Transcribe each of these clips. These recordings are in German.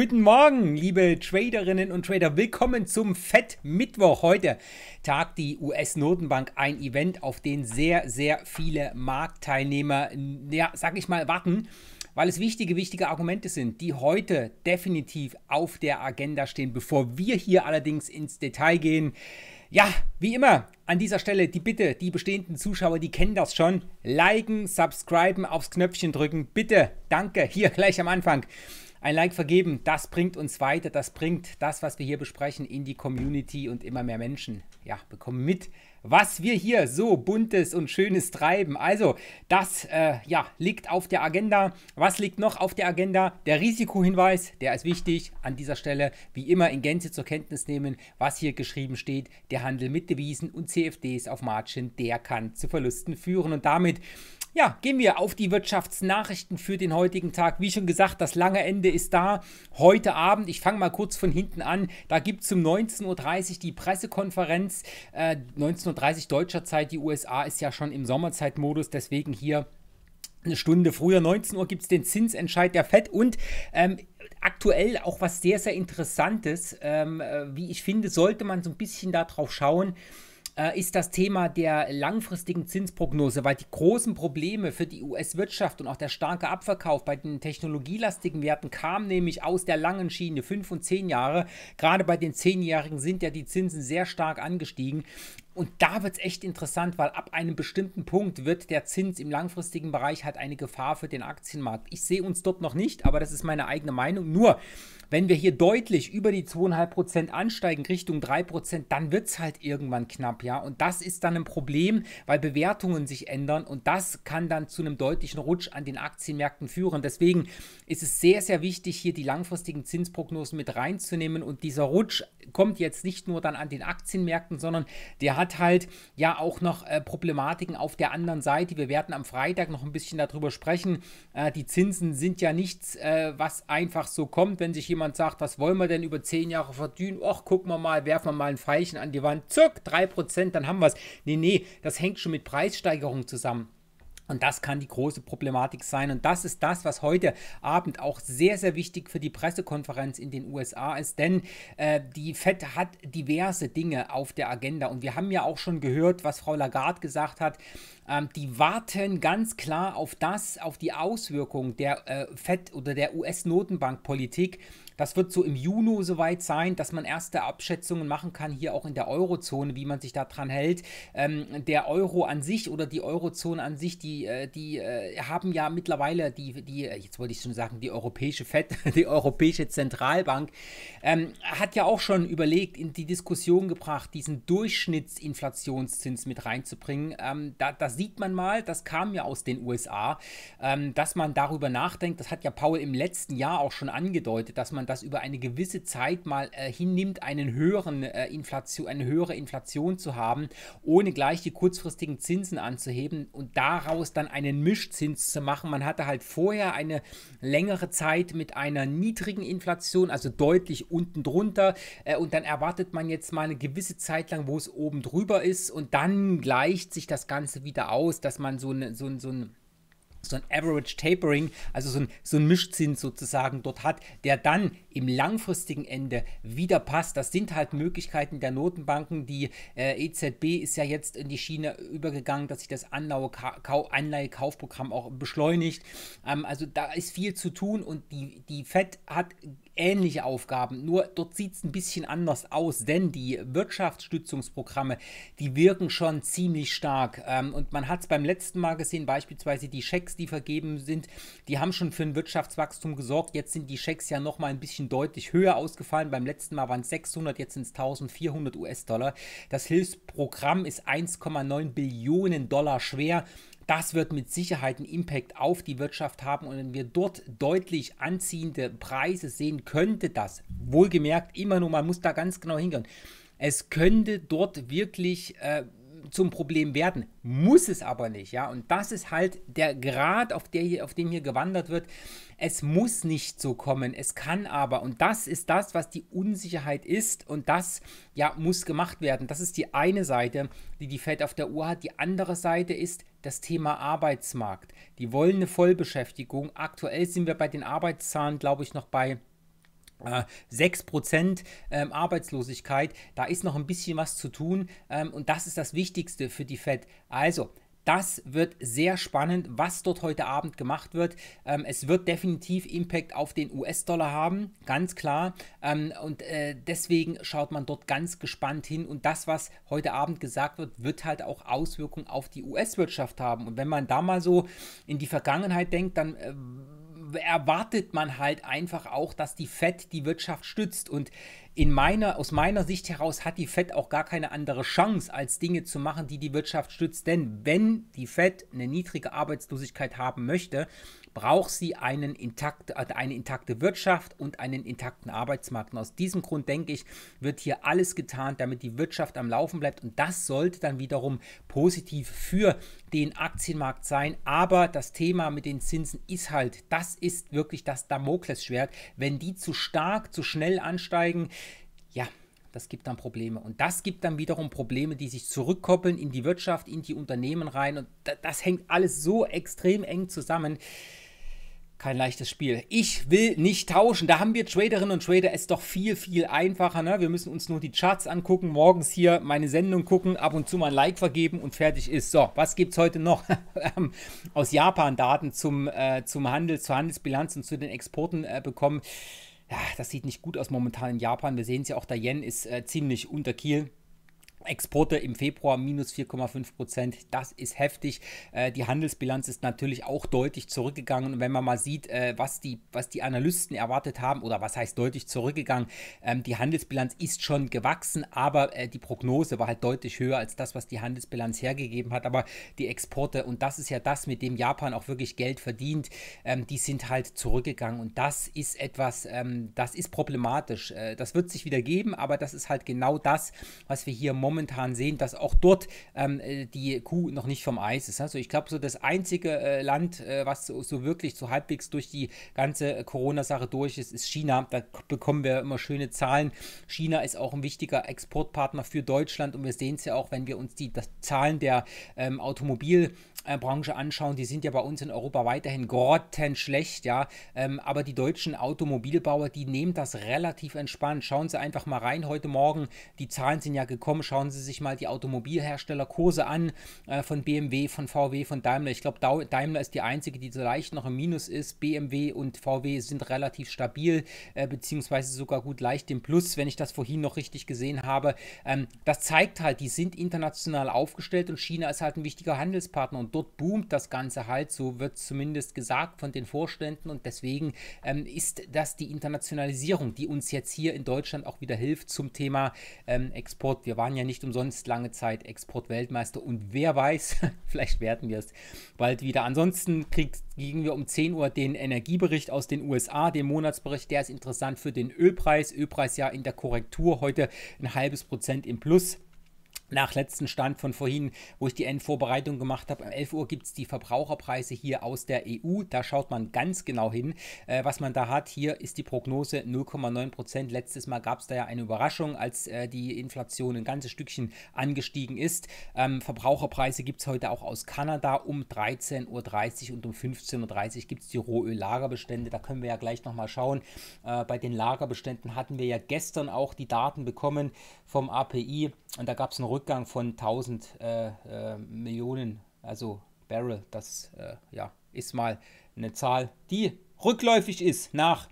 Guten Morgen, liebe Traderinnen und Trader. Willkommen zum Fett-Mittwoch. Heute tagt die US-Notenbank ein Event, auf den sehr, sehr viele Marktteilnehmer, ja, sag ich mal, warten, weil es wichtige, wichtige Argumente sind, die heute definitiv auf der Agenda stehen. Bevor wir hier allerdings ins Detail gehen, ja, wie immer, an dieser Stelle die Bitte, die bestehenden Zuschauer, die kennen das schon, liken, subscriben, aufs Knöpfchen drücken, bitte, danke, hier gleich am Anfang ein Like vergeben, das bringt uns weiter, das bringt das, was wir hier besprechen, in die Community und immer mehr Menschen ja, bekommen mit, was wir hier so buntes und schönes treiben. Also, das äh, ja, liegt auf der Agenda. Was liegt noch auf der Agenda? Der Risikohinweis, der ist wichtig. An dieser Stelle, wie immer, in Gänze zur Kenntnis nehmen, was hier geschrieben steht. Der Handel mit Devisen und CFDs auf Margin, der kann zu Verlusten führen. Und damit ja, gehen wir auf die Wirtschaftsnachrichten für den heutigen Tag. Wie schon gesagt, das lange Ende ist da. Heute Abend, ich fange mal kurz von hinten an, da gibt es um 19.30 Uhr die Pressekonferenz. Äh, Uhr 17.30 Uhr deutscher Zeit. Die USA ist ja schon im Sommerzeitmodus, deswegen hier eine Stunde früher, 19 Uhr, gibt es den Zinsentscheid der FED und ähm, aktuell auch was sehr, sehr Interessantes, ähm, äh, wie ich finde, sollte man so ein bisschen darauf schauen, äh, ist das Thema der langfristigen Zinsprognose, weil die großen Probleme für die US-Wirtschaft und auch der starke Abverkauf bei den technologielastigen Werten kam nämlich aus der langen Schiene, 5 und 10 Jahre. Gerade bei den 10-Jährigen sind ja die Zinsen sehr stark angestiegen. Und da wird es echt interessant, weil ab einem bestimmten Punkt wird der Zins im langfristigen Bereich halt eine Gefahr für den Aktienmarkt. Ich sehe uns dort noch nicht, aber das ist meine eigene Meinung. Nur, wenn wir hier deutlich über die 2,5% ansteigen, Richtung 3%, dann wird es halt irgendwann knapp, ja. Und das ist dann ein Problem, weil Bewertungen sich ändern und das kann dann zu einem deutlichen Rutsch an den Aktienmärkten führen. Deswegen ist es sehr, sehr wichtig, hier die langfristigen Zinsprognosen mit reinzunehmen. Und dieser Rutsch kommt jetzt nicht nur dann an den Aktienmärkten, sondern der hat hat halt ja auch noch äh, Problematiken auf der anderen Seite. Wir werden am Freitag noch ein bisschen darüber sprechen. Äh, die Zinsen sind ja nichts, äh, was einfach so kommt, wenn sich jemand sagt, was wollen wir denn über zehn Jahre verdienen? Och, gucken wir mal, werfen wir mal ein Pfeilchen an die Wand, zuck, 3%, dann haben wir es. Nee, nee, das hängt schon mit Preissteigerung zusammen. Und das kann die große Problematik sein. Und das ist das, was heute Abend auch sehr, sehr wichtig für die Pressekonferenz in den USA ist. Denn äh, die FED hat diverse Dinge auf der Agenda. Und wir haben ja auch schon gehört, was Frau Lagarde gesagt hat. Ähm, die warten ganz klar auf das, auf die Auswirkungen der äh, FED oder der US-Notenbankpolitik das wird so im Juni soweit sein, dass man erste Abschätzungen machen kann, hier auch in der Eurozone, wie man sich daran hält. Ähm, der Euro an sich oder die Eurozone an sich, die, äh, die äh, haben ja mittlerweile die, die, jetzt wollte ich schon sagen, die europäische FED, die Europäische Zentralbank, ähm, hat ja auch schon überlegt, in die Diskussion gebracht, diesen Durchschnittsinflationszins mit reinzubringen. Ähm, da, das sieht man mal, das kam ja aus den USA, ähm, dass man darüber nachdenkt. Das hat ja Paul im letzten Jahr auch schon angedeutet, dass man das über eine gewisse Zeit mal äh, hinnimmt, einen höheren, äh, Inflation, eine höhere Inflation zu haben, ohne gleich die kurzfristigen Zinsen anzuheben und daraus dann einen Mischzins zu machen. Man hatte halt vorher eine längere Zeit mit einer niedrigen Inflation, also deutlich unten drunter, äh, und dann erwartet man jetzt mal eine gewisse Zeit lang, wo es oben drüber ist, und dann gleicht sich das Ganze wieder aus, dass man so, eine, so, so ein so ein Average Tapering, also so ein, so ein Mischzins sozusagen dort hat, der dann im langfristigen Ende wieder passt. Das sind halt Möglichkeiten der Notenbanken. Die äh, EZB ist ja jetzt in die Schiene übergegangen, dass sich das Anleihekaufprogramm auch beschleunigt. Ähm, also da ist viel zu tun und die, die FED hat ähnliche Aufgaben, nur dort sieht es ein bisschen anders aus, denn die Wirtschaftsstützungsprogramme, die wirken schon ziemlich stark. Ähm, und man hat es beim letzten Mal gesehen, beispielsweise die Schecks, die vergeben sind, die haben schon für ein Wirtschaftswachstum gesorgt. Jetzt sind die Schecks ja nochmal ein bisschen deutlich höher ausgefallen. Beim letzten Mal waren es 600, jetzt sind es 1400 US-Dollar. Das Hilfsprogramm ist 1,9 Billionen Dollar schwer. Das wird mit Sicherheit einen Impact auf die Wirtschaft haben und wenn wir dort deutlich anziehende Preise sehen, könnte das, wohlgemerkt, immer nur, man muss da ganz genau hingehen, es könnte dort wirklich äh, zum Problem werden. Muss es aber nicht, ja. Und das ist halt der Grad, auf, der hier, auf dem hier gewandert wird. Es muss nicht so kommen, es kann aber. Und das ist das, was die Unsicherheit ist. Und das ja, muss gemacht werden. Das ist die eine Seite, die die Fed auf der Uhr hat. Die andere Seite ist das Thema Arbeitsmarkt. Die wollen eine Vollbeschäftigung. Aktuell sind wir bei den Arbeitszahlen, glaube ich, noch bei äh, 6% ähm, Arbeitslosigkeit, da ist noch ein bisschen was zu tun ähm, und das ist das Wichtigste für die Fed. Also, das wird sehr spannend, was dort heute Abend gemacht wird. Ähm, es wird definitiv Impact auf den US-Dollar haben, ganz klar. Ähm, und äh, deswegen schaut man dort ganz gespannt hin. Und das, was heute Abend gesagt wird, wird halt auch Auswirkungen auf die US-Wirtschaft haben. Und wenn man da mal so in die Vergangenheit denkt, dann... Äh, erwartet man halt einfach auch, dass die Fed die Wirtschaft stützt. Und in meiner, aus meiner Sicht heraus hat die Fed auch gar keine andere Chance, als Dinge zu machen, die die Wirtschaft stützt. Denn wenn die Fed eine niedrige Arbeitslosigkeit haben möchte, braucht sie einen intakt, äh, eine intakte Wirtschaft und einen intakten Arbeitsmarkt. Und aus diesem Grund denke ich, wird hier alles getan, damit die Wirtschaft am Laufen bleibt. Und das sollte dann wiederum positiv für den Aktienmarkt sein. Aber das Thema mit den Zinsen ist halt, das ist wirklich das Damoklesschwert. Wenn die zu stark, zu schnell ansteigen, ja, das gibt dann Probleme. Und das gibt dann wiederum Probleme, die sich zurückkoppeln in die Wirtschaft, in die Unternehmen rein. Und das hängt alles so extrem eng zusammen kein leichtes Spiel. Ich will nicht tauschen. Da haben wir Traderinnen und Trader es doch viel, viel einfacher. Ne? Wir müssen uns nur die Charts angucken, morgens hier meine Sendung gucken, ab und zu mal ein Like vergeben und fertig ist. So, was gibt es heute noch? Ähm, aus Japan Daten zum, äh, zum Handel, zur Handelsbilanz und zu den Exporten äh, bekommen. Ja, das sieht nicht gut aus momentan in Japan. Wir sehen es ja auch, der Yen ist äh, ziemlich unter Kiel. Exporte im Februar minus 4,5 Prozent, das ist heftig. Äh, die Handelsbilanz ist natürlich auch deutlich zurückgegangen. Und wenn man mal sieht, äh, was, die, was die Analysten erwartet haben, oder was heißt deutlich zurückgegangen, ähm, die Handelsbilanz ist schon gewachsen, aber äh, die Prognose war halt deutlich höher als das, was die Handelsbilanz hergegeben hat. Aber die Exporte, und das ist ja das, mit dem Japan auch wirklich Geld verdient, ähm, die sind halt zurückgegangen. Und das ist etwas, ähm, das ist problematisch. Äh, das wird sich wieder geben, aber das ist halt genau das, was wir hier momentan momentan sehen, dass auch dort ähm, äh, die Kuh noch nicht vom Eis ist. Also ich glaube, so das einzige äh, Land, äh, was so, so, wirklich so halbwegs durch die ganze äh, Corona-Sache durch ist, ist China. Da bekommen wir immer schöne Zahlen. China ist auch ein wichtiger Exportpartner für Deutschland und wir sehen es ja auch, wenn wir uns die Zahlen der ähm, Automobilbranche anschauen, die sind ja bei uns in Europa weiterhin grottenschlecht, ja. Ähm, aber die deutschen Automobilbauer, die nehmen das relativ entspannt. Schauen Sie einfach mal rein heute Morgen. Die Zahlen sind ja gekommen. Schauen schauen Sie sich mal die Automobilherstellerkurse an äh, von BMW, von VW, von Daimler. Ich glaube, Daimler ist die einzige, die so leicht noch im Minus ist. BMW und VW sind relativ stabil, äh, beziehungsweise sogar gut leicht im Plus, wenn ich das vorhin noch richtig gesehen habe. Ähm, das zeigt halt, die sind international aufgestellt und China ist halt ein wichtiger Handelspartner und dort boomt das Ganze halt, so wird zumindest gesagt von den Vorständen und deswegen ähm, ist das die Internationalisierung, die uns jetzt hier in Deutschland auch wieder hilft zum Thema ähm, Export. Wir waren ja nicht nicht umsonst lange Zeit Exportweltmeister und wer weiß, vielleicht werden wir es bald wieder. Ansonsten kriegen wir um 10 Uhr den Energiebericht aus den USA, den Monatsbericht, der ist interessant für den Ölpreis. Ölpreis ja in der Korrektur heute ein halbes Prozent im Plus nach letzten Stand von vorhin, wo ich die Endvorbereitung gemacht habe, um 11 Uhr gibt es die Verbraucherpreise hier aus der EU. Da schaut man ganz genau hin, äh, was man da hat. Hier ist die Prognose 0,9 Prozent. Letztes Mal gab es da ja eine Überraschung, als äh, die Inflation ein ganzes Stückchen angestiegen ist. Ähm, Verbraucherpreise gibt es heute auch aus Kanada um 13.30 Uhr und um 15.30 Uhr gibt es die Rohöl-Lagerbestände. Da können wir ja gleich nochmal schauen. Äh, bei den Lagerbeständen hatten wir ja gestern auch die Daten bekommen vom API und da gab es einen Rück Rückgang von 1000 äh, äh, Millionen, also Barrel. Das äh, ja, ist mal eine Zahl, die rückläufig ist nach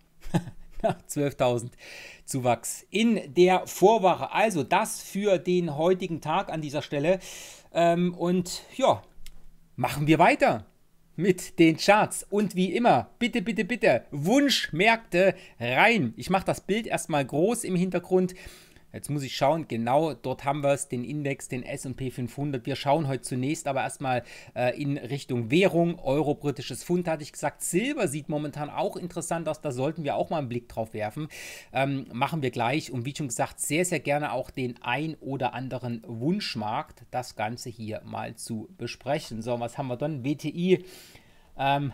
12.000 Zuwachs in der Vorwache. Also das für den heutigen Tag an dieser Stelle. Ähm, und ja, machen wir weiter mit den Charts. Und wie immer, bitte, bitte, bitte, Wunschmärkte rein. Ich mache das Bild erstmal groß im Hintergrund. Jetzt muss ich schauen, genau dort haben wir es, den Index, den SP 500. Wir schauen heute zunächst aber erstmal äh, in Richtung Währung. Euro, britisches Pfund hatte ich gesagt. Silber sieht momentan auch interessant aus. Da sollten wir auch mal einen Blick drauf werfen. Ähm, machen wir gleich. Und wie schon gesagt, sehr, sehr gerne auch den ein oder anderen Wunschmarkt, das Ganze hier mal zu besprechen. So, was haben wir dann? WTI. Ähm,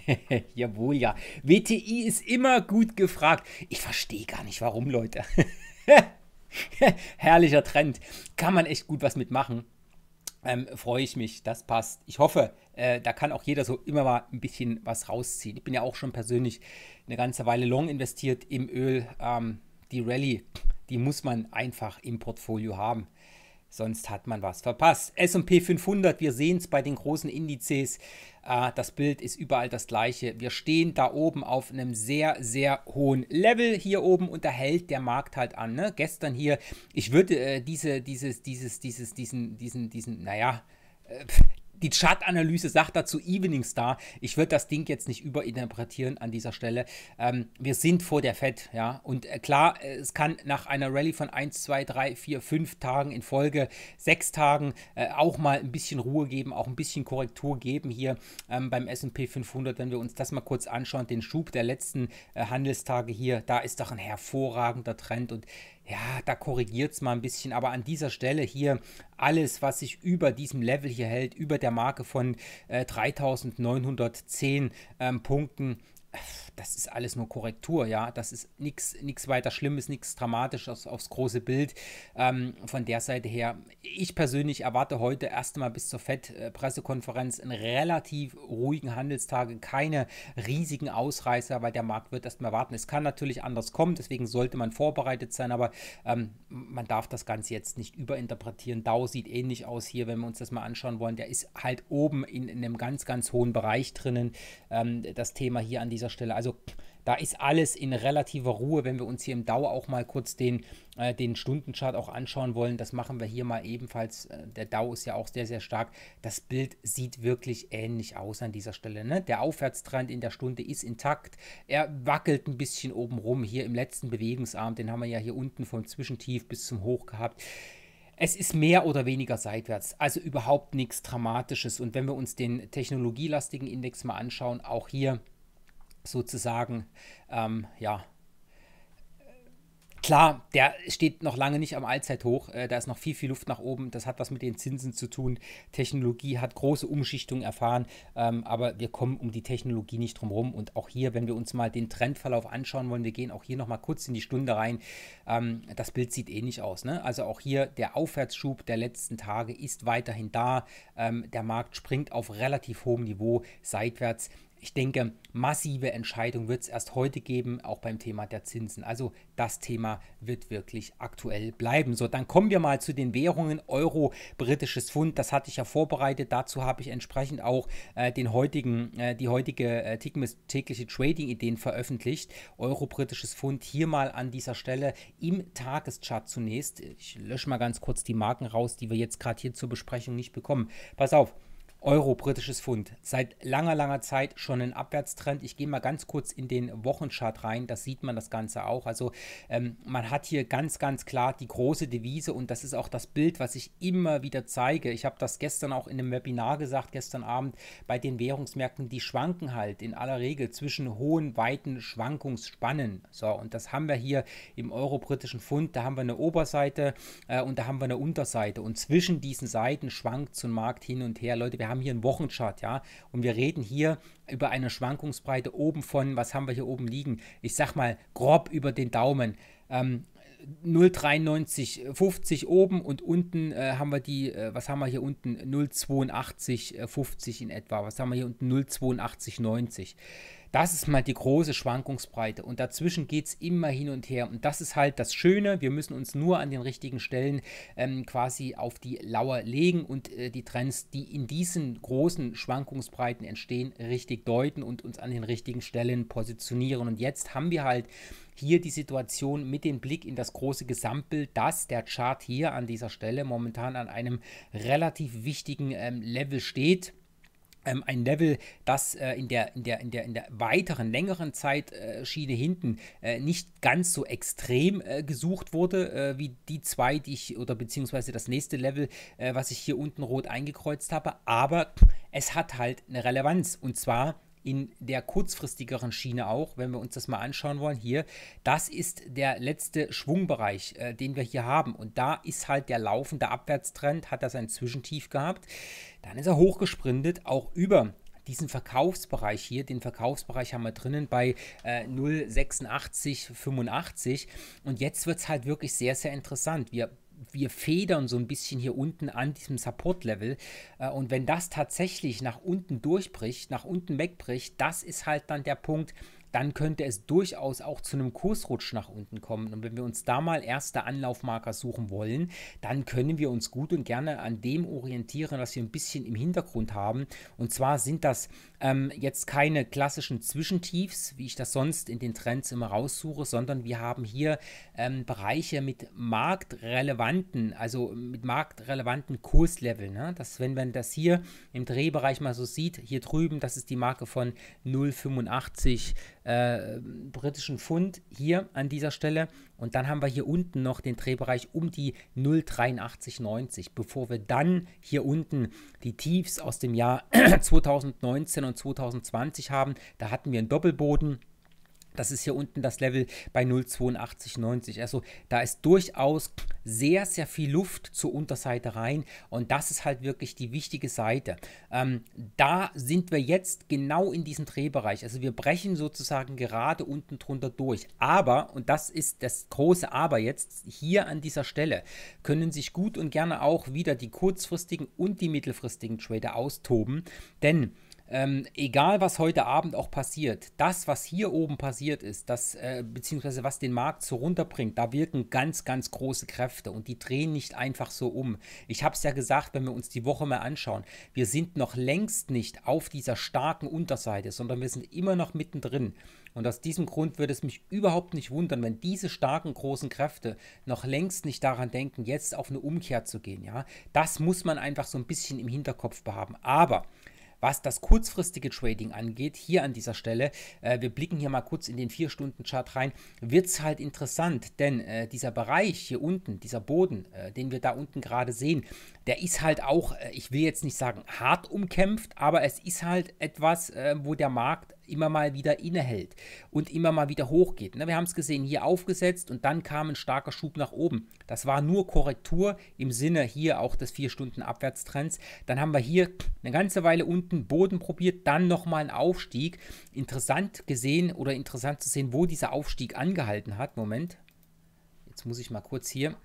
jawohl, ja. WTI ist immer gut gefragt. Ich verstehe gar nicht, warum, Leute. Herrlicher Trend. Kann man echt gut was mitmachen. Ähm, freue ich mich, das passt. Ich hoffe, äh, da kann auch jeder so immer mal ein bisschen was rausziehen. Ich bin ja auch schon persönlich eine ganze Weile long investiert im Öl. Ähm, die Rallye, die muss man einfach im Portfolio haben. Sonst hat man was verpasst. SP 500, wir sehen es bei den großen Indizes. Äh, das Bild ist überall das gleiche. Wir stehen da oben auf einem sehr, sehr hohen Level. Hier oben und da hält der Markt halt an. Ne? Gestern hier, ich würde äh, diese, dieses, dieses, dieses, diesen, diesen, diesen, naja, äh, die Chartanalyse sagt dazu Evening Star. Ich würde das Ding jetzt nicht überinterpretieren an dieser Stelle. Ähm, wir sind vor der Fed, ja. Und äh, klar, äh, es kann nach einer Rallye von 1, 2, 3, 4, 5 Tagen in Folge, 6 Tagen äh, auch mal ein bisschen Ruhe geben, auch ein bisschen Korrektur geben hier ähm, beim S&P 500. Wenn wir uns das mal kurz anschauen, den Schub der letzten äh, Handelstage hier, da ist doch ein hervorragender Trend und ja, da korrigiert es mal ein bisschen, aber an dieser Stelle hier alles, was sich über diesem Level hier hält, über der Marke von äh, 3910 ähm, Punkten, äh, das ist alles nur Korrektur, ja. Das ist nichts weiter Schlimmes, nichts Dramatisches aufs große Bild. Ähm, von der Seite her, ich persönlich erwarte heute erstmal bis zur FED-Pressekonferenz äh, einen relativ ruhigen Handelstag, keine riesigen Ausreißer, weil der Markt wird erstmal warten. Es kann natürlich anders kommen, deswegen sollte man vorbereitet sein, aber ähm, man darf das Ganze jetzt nicht überinterpretieren. DAO sieht ähnlich aus hier, wenn wir uns das mal anschauen wollen. Der ist halt oben in, in einem ganz, ganz hohen Bereich drinnen, ähm, das Thema hier an dieser Stelle. Also also da ist alles in relativer Ruhe, wenn wir uns hier im DAO auch mal kurz den, äh, den Stundenchart auch anschauen wollen. Das machen wir hier mal ebenfalls. Äh, der DAO ist ja auch sehr, sehr stark. Das Bild sieht wirklich ähnlich aus an dieser Stelle. Ne? Der Aufwärtstrend in der Stunde ist intakt. Er wackelt ein bisschen oben rum hier im letzten Bewegungsarm. Den haben wir ja hier unten vom Zwischentief bis zum Hoch gehabt es ist mehr oder weniger seitwärts, also überhaupt nichts Dramatisches. Und wenn wir uns den technologielastigen Index mal anschauen, auch hier sozusagen, ähm, ja, Klar, der steht noch lange nicht am Allzeithoch. Äh, da ist noch viel, viel Luft nach oben. Das hat was mit den Zinsen zu tun. Technologie hat große Umschichtungen erfahren, ähm, aber wir kommen um die Technologie nicht drum herum. Und auch hier, wenn wir uns mal den Trendverlauf anschauen wollen, wir gehen auch hier nochmal kurz in die Stunde rein. Ähm, das Bild sieht ähnlich eh aus. Ne? Also auch hier der Aufwärtsschub der letzten Tage ist weiterhin da. Ähm, der Markt springt auf relativ hohem Niveau seitwärts. Ich denke, massive Entscheidungen wird es erst heute geben, auch beim Thema der Zinsen. Also das Thema wird wirklich aktuell bleiben. So, dann kommen wir mal zu den Währungen Euro, britisches Pfund. Das hatte ich ja vorbereitet. Dazu habe ich entsprechend auch äh, den heutigen, äh, die heutige äh, tägliche Trading-Ideen veröffentlicht. Euro, britisches Pfund hier mal an dieser Stelle im Tageschart zunächst. Ich lösche mal ganz kurz die Marken raus, die wir jetzt gerade hier zur Besprechung nicht bekommen. Pass auf. Euro britisches Pfund. Seit langer, langer Zeit schon ein Abwärtstrend. Ich gehe mal ganz kurz in den Wochenchart rein. Das sieht man das Ganze auch. Also ähm, man hat hier ganz, ganz klar die große Devise und das ist auch das Bild, was ich immer wieder zeige. Ich habe das gestern auch in einem Webinar gesagt, gestern Abend. Bei den Währungsmärkten, die schwanken halt in aller Regel zwischen hohen, weiten Schwankungsspannen. So, und das haben wir hier im euro-britischen Pfund. Da haben wir eine Oberseite äh, und da haben wir eine Unterseite. Und zwischen diesen Seiten schwankt so ein Markt hin und her. Leute, wir wir haben hier einen Wochenchart, ja, und wir reden hier über eine Schwankungsbreite oben von, was haben wir hier oben liegen? Ich sag mal grob über den Daumen. Ähm, 0,9350 äh, oben und unten äh, haben wir die, äh, was haben wir hier unten? 0,8250 äh, in etwa. Was haben wir hier unten? 0,8290. Das ist mal die große Schwankungsbreite und dazwischen geht es immer hin und her. Und das ist halt das Schöne, wir müssen uns nur an den richtigen Stellen ähm, quasi auf die Lauer legen und äh, die Trends, die in diesen großen Schwankungsbreiten entstehen, richtig deuten und uns an den richtigen Stellen positionieren. Und jetzt haben wir halt hier die Situation mit dem Blick in das große Gesamtbild, dass der Chart hier an dieser Stelle momentan an einem relativ wichtigen ähm, Level steht ähm, ein Level, das äh, in, der, in, der, in, der, in der weiteren, längeren Zeitschiene äh, hinten äh, nicht ganz so extrem äh, gesucht wurde, äh, wie die zwei, die ich, oder beziehungsweise das nächste Level, äh, was ich hier unten rot eingekreuzt habe. Aber es hat halt eine Relevanz. Und zwar in der kurzfristigeren Schiene auch, wenn wir uns das mal anschauen wollen hier. Das ist der letzte Schwungbereich, äh, den wir hier haben. Und da ist halt der laufende Abwärtstrend, hat er sein Zwischentief gehabt. Dann ist er hochgesprintet, auch über diesen Verkaufsbereich hier, den Verkaufsbereich haben wir drinnen bei äh, 0,8685 und jetzt wird es halt wirklich sehr, sehr interessant. Wir wir federn so ein bisschen hier unten an diesem Support-Level. Äh, und wenn das tatsächlich nach unten durchbricht, nach unten wegbricht, das ist halt dann der Punkt, dann könnte es durchaus auch zu einem Kursrutsch nach unten kommen. Und wenn wir uns da mal erste Anlaufmarker suchen wollen, dann können wir uns gut und gerne an dem orientieren, was wir ein bisschen im Hintergrund haben. Und zwar sind das ähm, jetzt keine klassischen Zwischentiefs, wie ich das sonst in den Trends immer raussuche, sondern wir haben hier ähm, Bereiche mit marktrelevanten, also mit marktrelevanten Kursleveln. Ne? Das, wenn man das hier im Drehbereich mal so sieht, hier drüben, das ist die Marke von 0,85 äh, britischen Pfund hier an dieser Stelle und dann haben wir hier unten noch den Drehbereich um die 0,8390, bevor wir dann hier unten die Tiefs aus dem Jahr 2019 und 2020 haben. Da hatten wir einen Doppelboden. Das ist hier unten das Level bei 0,8290. Also da ist durchaus sehr, sehr viel Luft zur Unterseite rein und das ist halt wirklich die wichtige Seite. Ähm, da sind wir jetzt genau in diesem Drehbereich. Also wir brechen sozusagen gerade unten drunter durch. Aber, und das ist das große Aber jetzt, hier an dieser Stelle können sich gut und gerne auch wieder die kurzfristigen und die mittelfristigen Trader austoben, denn ähm, egal was heute Abend auch passiert, das, was hier oben passiert ist, das, äh, beziehungsweise was den Markt so runterbringt, da wirken ganz, ganz große Kräfte und die drehen nicht einfach so um. Ich habe es ja gesagt, wenn wir uns die Woche mal anschauen, wir sind noch längst nicht auf dieser starken Unterseite, sondern wir sind immer noch mittendrin. Und aus diesem Grund würde es mich überhaupt nicht wundern, wenn diese starken großen Kräfte noch längst nicht daran denken, jetzt auf eine Umkehr zu gehen. Ja, das muss man einfach so ein bisschen im Hinterkopf behaben. Aber was das kurzfristige Trading angeht, hier an dieser Stelle, äh, wir blicken hier mal kurz in den 4-Stunden-Chart rein, wird es halt interessant, denn äh, dieser Bereich hier unten, dieser Boden, äh, den wir da unten gerade sehen, der ist halt auch, äh, ich will jetzt nicht sagen hart umkämpft, aber es ist halt etwas, ähm, wo der Markt immer mal wieder innehält und immer mal wieder hochgeht. Ne? Wir haben es gesehen, hier aufgesetzt und dann kam ein starker Schub nach oben. Das war nur Korrektur im Sinne hier auch des 4-Stunden-Abwärtstrends. Dann haben wir hier eine ganze Weile unten Boden probiert, dann nochmal einen Aufstieg. Interessant gesehen oder interessant zu sehen, wo dieser Aufstieg angehalten hat. Moment, jetzt muss ich mal kurz hier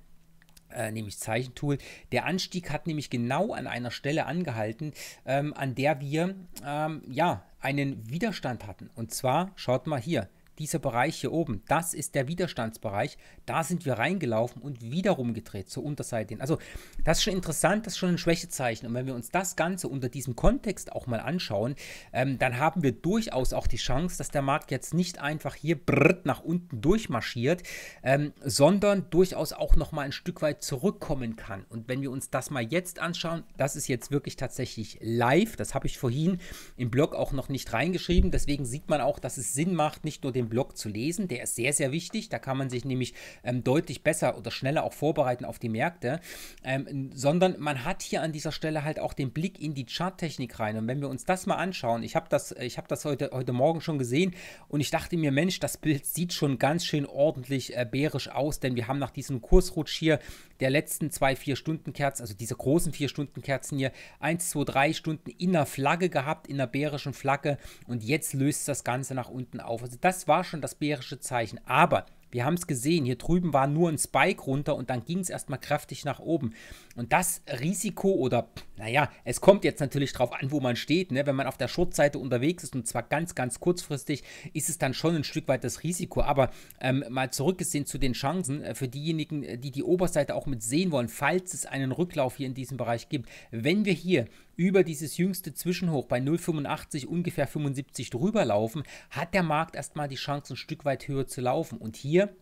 äh, nämlich Zeichentool. Der Anstieg hat nämlich genau an einer Stelle angehalten, ähm, an der wir ähm, ja einen Widerstand hatten. Und zwar, schaut mal hier, dieser Bereich hier oben, das ist der Widerstandsbereich. Da sind wir reingelaufen und wiederum gedreht zur Unterseite hin. Also das ist schon interessant, das ist schon ein Schwächezeichen. Und wenn wir uns das Ganze unter diesem Kontext auch mal anschauen, ähm, dann haben wir durchaus auch die Chance, dass der Markt jetzt nicht einfach hier nach unten durchmarschiert, ähm, sondern durchaus auch nochmal ein Stück weit zurückkommen kann. Und wenn wir uns das mal jetzt anschauen, das ist jetzt wirklich tatsächlich live. Das habe ich vorhin im Blog auch noch nicht reingeschrieben. Deswegen sieht man auch, dass es Sinn macht, nicht nur den Blog zu lesen. Der ist sehr, sehr wichtig. Da kann man sich nämlich ähm, deutlich besser oder schneller auch vorbereiten auf die Märkte, ähm, sondern man hat hier an dieser Stelle halt auch den Blick in die Charttechnik rein. Und wenn wir uns das mal anschauen, ich habe das, ich hab das heute, heute Morgen schon gesehen und ich dachte mir, Mensch, das Bild sieht schon ganz schön ordentlich äh, bärisch aus, denn wir haben nach diesem Kursrutsch hier der letzten zwei, vier Stunden Kerzen, also diese großen vier Stunden Kerzen hier, eins, zwei, drei Stunden in der Flagge gehabt, in der bärischen Flagge und jetzt löst das Ganze nach unten auf. Also das war schon das bärische Zeichen, aber wir haben es gesehen, hier drüben war nur ein Spike runter und dann ging es erstmal kräftig nach oben. Und das Risiko oder naja, es kommt jetzt natürlich drauf an, wo man steht. Ne? Wenn man auf der Shortseite unterwegs ist und zwar ganz, ganz kurzfristig, ist es dann schon ein Stück weit das Risiko. Aber ähm, mal zurückgesehen zu den Chancen äh, für diejenigen, äh, die die Oberseite auch mit sehen wollen, falls es einen Rücklauf hier in diesem Bereich gibt. Wenn wir hier über dieses jüngste Zwischenhoch bei 0,85 ungefähr 75 drüber laufen, hat der Markt erstmal die Chance, ein Stück weit höher zu laufen. Und hier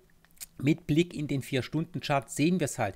mit Blick in den 4-Stunden-Chart sehen wir es halt.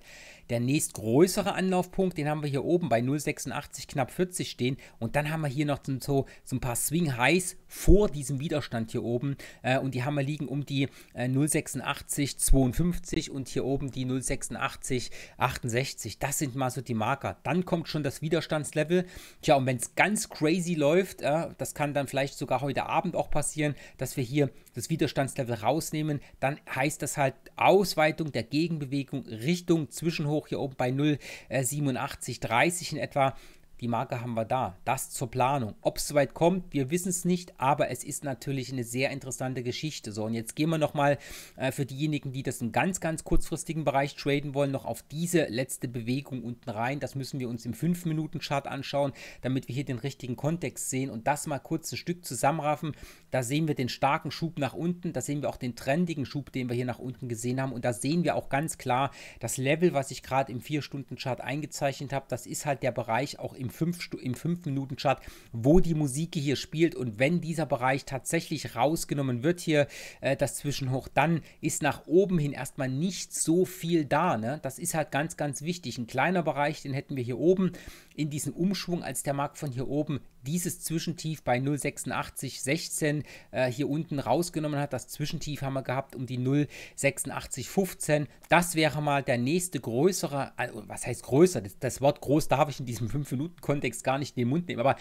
Der nächstgrößere Anlaufpunkt, den haben wir hier oben bei 0,86 knapp 40 stehen. Und dann haben wir hier noch so, so ein paar Swing-Highs vor diesem Widerstand hier oben äh, und die Hammer liegen um die äh, 086 und hier oben die 086,68. Das sind mal so die Marker. Dann kommt schon das Widerstandslevel. Tja, und wenn es ganz crazy läuft, äh, das kann dann vielleicht sogar heute Abend auch passieren, dass wir hier das Widerstandslevel rausnehmen, dann heißt das halt Ausweitung der Gegenbewegung Richtung Zwischenhoch hier oben bei 0,8730 äh, in etwa die Marke haben wir da. Das zur Planung. Ob es soweit kommt, wir wissen es nicht, aber es ist natürlich eine sehr interessante Geschichte. So, und jetzt gehen wir nochmal äh, für diejenigen, die das im ganz, ganz kurzfristigen Bereich traden wollen, noch auf diese letzte Bewegung unten rein. Das müssen wir uns im 5-Minuten-Chart anschauen, damit wir hier den richtigen Kontext sehen und das mal kurz ein Stück zusammenraffen. Da sehen wir den starken Schub nach unten, da sehen wir auch den trendigen Schub, den wir hier nach unten gesehen haben und da sehen wir auch ganz klar das Level, was ich gerade im 4-Stunden-Chart eingezeichnet habe, das ist halt der Bereich auch im 5, im 5-Minuten-Chart, wo die Musik hier spielt. Und wenn dieser Bereich tatsächlich rausgenommen wird hier, äh, das Zwischenhoch, dann ist nach oben hin erstmal nicht so viel da. Ne? Das ist halt ganz, ganz wichtig. Ein kleiner Bereich, den hätten wir hier oben in diesem Umschwung, als der Markt von hier oben dieses Zwischentief bei 0,8616 äh, hier unten rausgenommen hat. Das Zwischentief haben wir gehabt um die 0,8615. Das wäre mal der nächste größere, also was heißt größer? Das, das Wort groß darf ich in diesem 5-Minuten kontext gar nicht in den Mund nehmen. Aber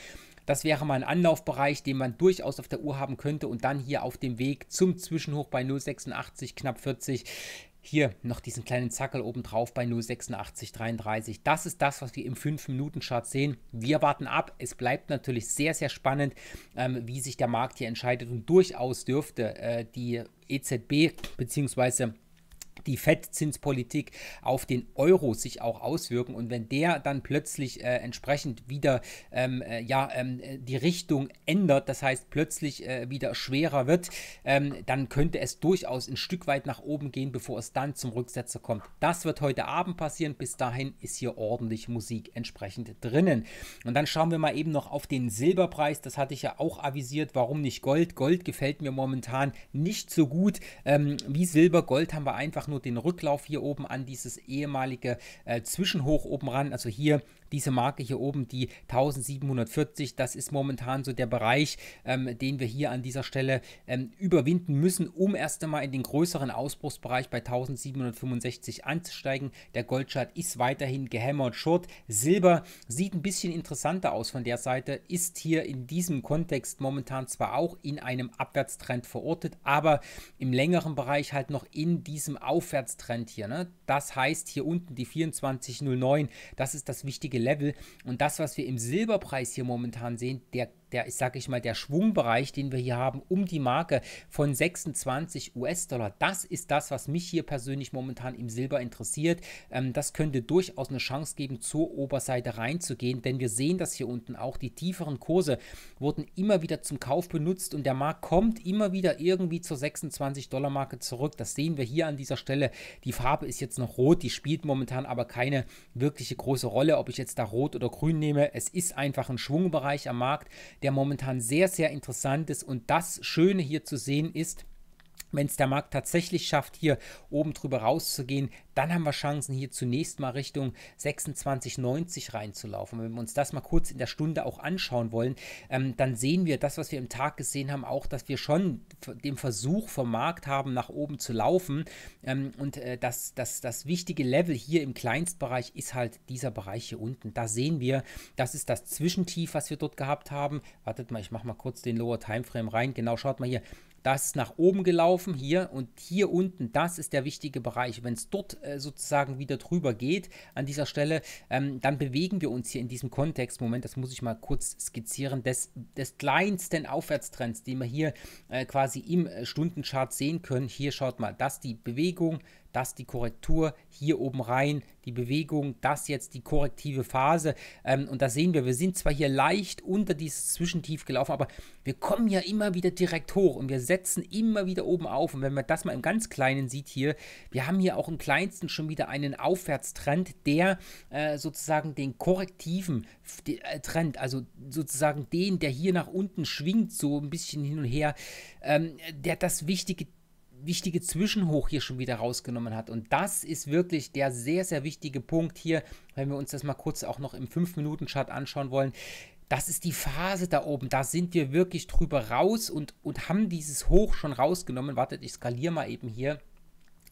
das wäre mal ein Anlaufbereich, den man durchaus auf der Uhr haben könnte und dann hier auf dem Weg zum Zwischenhoch bei 0,86, knapp 40. Hier noch diesen kleinen Zackel oben drauf bei 0,8633. Das ist das, was wir im 5-Minuten-Chart sehen. Wir warten ab. Es bleibt natürlich sehr, sehr spannend, ähm, wie sich der Markt hier entscheidet. Und durchaus dürfte äh, die EZB bzw die Fettzinspolitik auf den Euro sich auch auswirken und wenn der dann plötzlich äh, entsprechend wieder ähm, äh, ja, ähm, die Richtung ändert, das heißt plötzlich äh, wieder schwerer wird, ähm, dann könnte es durchaus ein Stück weit nach oben gehen, bevor es dann zum Rücksetzer kommt. Das wird heute Abend passieren, bis dahin ist hier ordentlich Musik entsprechend drinnen. Und dann schauen wir mal eben noch auf den Silberpreis, das hatte ich ja auch avisiert, warum nicht Gold? Gold gefällt mir momentan nicht so gut ähm, wie Silber, Gold haben wir einfach einfach nur den Rücklauf hier oben an dieses ehemalige äh, Zwischenhoch oben ran. Also hier diese Marke hier oben, die 1740, das ist momentan so der Bereich, ähm, den wir hier an dieser Stelle ähm, überwinden müssen, um erst einmal in den größeren Ausbruchsbereich bei 1765 anzusteigen. Der Goldchart ist weiterhin gehämmert short. Silber sieht ein bisschen interessanter aus von der Seite, ist hier in diesem Kontext momentan zwar auch in einem Abwärtstrend verortet, aber im längeren Bereich halt noch in diesem Aufwärtstrend hier. Ne? Das heißt hier unten die 2409, das ist das wichtige Level. Und das, was wir im Silberpreis hier momentan sehen, der der, ich sage ich mal, der Schwungbereich, den wir hier haben, um die Marke von 26 US-Dollar. Das ist das, was mich hier persönlich momentan im Silber interessiert. Ähm, das könnte durchaus eine Chance geben, zur Oberseite reinzugehen, denn wir sehen das hier unten auch. Die tieferen Kurse wurden immer wieder zum Kauf benutzt und der Markt kommt immer wieder irgendwie zur 26-Dollar-Marke zurück. Das sehen wir hier an dieser Stelle. Die Farbe ist jetzt noch rot, die spielt momentan aber keine wirkliche große Rolle, ob ich jetzt da rot oder grün nehme. Es ist einfach ein Schwungbereich am Markt, der momentan sehr, sehr interessant ist. Und das Schöne hier zu sehen ist, wenn es der Markt tatsächlich schafft, hier oben drüber rauszugehen, dann haben wir Chancen, hier zunächst mal Richtung 26,90 reinzulaufen. Wenn wir uns das mal kurz in der Stunde auch anschauen wollen, ähm, dann sehen wir das, was wir im Tag gesehen haben, auch, dass wir schon den Versuch vom Markt haben, nach oben zu laufen. Ähm, und äh, das, das, das wichtige Level hier im Kleinstbereich ist halt dieser Bereich hier unten. Da sehen wir, das ist das Zwischentief, was wir dort gehabt haben. Wartet mal, ich mache mal kurz den Lower Timeframe rein. Genau, schaut mal hier das ist nach oben gelaufen hier und hier unten, das ist der wichtige Bereich. Wenn es dort äh, sozusagen wieder drüber geht an dieser Stelle, ähm, dann bewegen wir uns hier in diesem Kontext, Moment, das muss ich mal kurz skizzieren, des, des kleinsten Aufwärtstrends, den wir hier äh, quasi im äh, Stundenchart sehen können. Hier schaut mal, dass die Bewegung, dass die Korrektur hier oben rein, die Bewegung, das jetzt die korrektive Phase. Ähm, und da sehen wir, wir sind zwar hier leicht unter dieses Zwischentief gelaufen, aber wir kommen ja immer wieder direkt hoch und wir setzen immer wieder oben auf. Und wenn man das mal im ganz Kleinen sieht hier, wir haben hier auch im Kleinsten schon wieder einen Aufwärtstrend, der äh, sozusagen den korrektiven äh, Trend, also sozusagen den, der hier nach unten schwingt, so ein bisschen hin und her, ähm, der das wichtige wichtige Zwischenhoch hier schon wieder rausgenommen hat. Und das ist wirklich der sehr, sehr wichtige Punkt hier, wenn wir uns das mal kurz auch noch im 5-Minuten-Chart anschauen wollen. Das ist die Phase da oben. Da sind wir wirklich drüber raus und, und haben dieses Hoch schon rausgenommen. Wartet, ich skaliere mal eben hier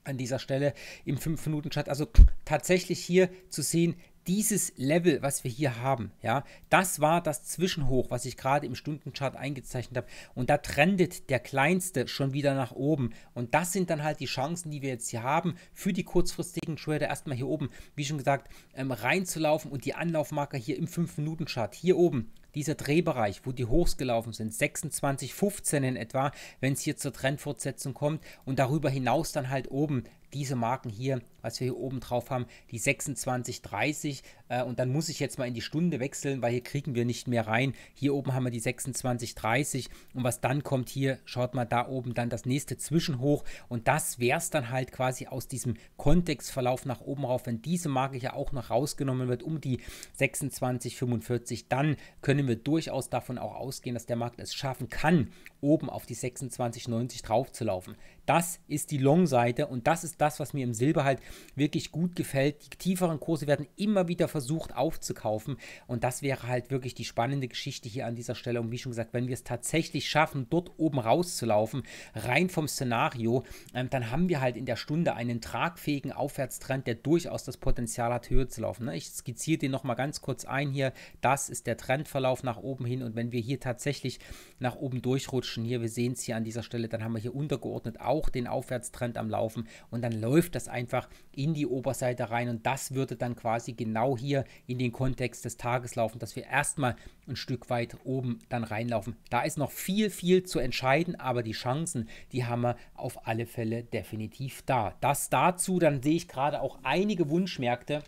an dieser Stelle im 5-Minuten-Chart. Also tatsächlich hier zu sehen, dieses Level, was wir hier haben, ja, das war das Zwischenhoch, was ich gerade im Stundenchart eingezeichnet habe. Und da trendet der kleinste schon wieder nach oben. Und das sind dann halt die Chancen, die wir jetzt hier haben, für die kurzfristigen Trader erstmal hier oben, wie schon gesagt, ähm, reinzulaufen und die Anlaufmarker hier im 5-Minuten-Chart, hier oben dieser Drehbereich, wo die Hochs gelaufen sind, 26,15 in etwa, wenn es hier zur Trendfortsetzung kommt und darüber hinaus dann halt oben diese Marken hier, was wir hier oben drauf haben, die 26,30, äh, und dann muss ich jetzt mal in die Stunde wechseln, weil hier kriegen wir nicht mehr rein. Hier oben haben wir die 26,30 und was dann kommt hier, schaut mal da oben dann das nächste Zwischenhoch und das wäre es dann halt quasi aus diesem Kontextverlauf nach oben rauf, wenn diese Marke ja auch noch rausgenommen wird um die 26,45, dann können wir durchaus davon auch ausgehen, dass der Markt es schaffen kann, oben auf die 26,90 drauf zu laufen. Das ist die Long-Seite und das ist das, was mir im Silber halt wirklich gut gefällt. Die tieferen Kurse werden immer wieder versucht aufzukaufen und das wäre halt wirklich die spannende Geschichte hier an dieser Stelle. Und wie schon gesagt, wenn wir es tatsächlich schaffen, dort oben rauszulaufen, rein vom Szenario, ähm, dann haben wir halt in der Stunde einen tragfähigen Aufwärtstrend, der durchaus das Potenzial hat, höher zu laufen. Ne? Ich skizziere den nochmal ganz kurz ein hier. Das ist der Trendverlauf nach oben hin und wenn wir hier tatsächlich nach oben durchrutschen, Rutschen hier, wir sehen es hier an dieser Stelle, dann haben wir hier untergeordnet auch den Aufwärtstrend am Laufen und dann läuft das einfach in die Oberseite rein und das würde dann quasi genau hier in den Kontext des Tages laufen, dass wir erstmal ein Stück weit oben dann reinlaufen. Da ist noch viel, viel zu entscheiden, aber die Chancen, die haben wir auf alle Fälle definitiv da. Das dazu, dann sehe ich gerade auch einige Wunschmärkte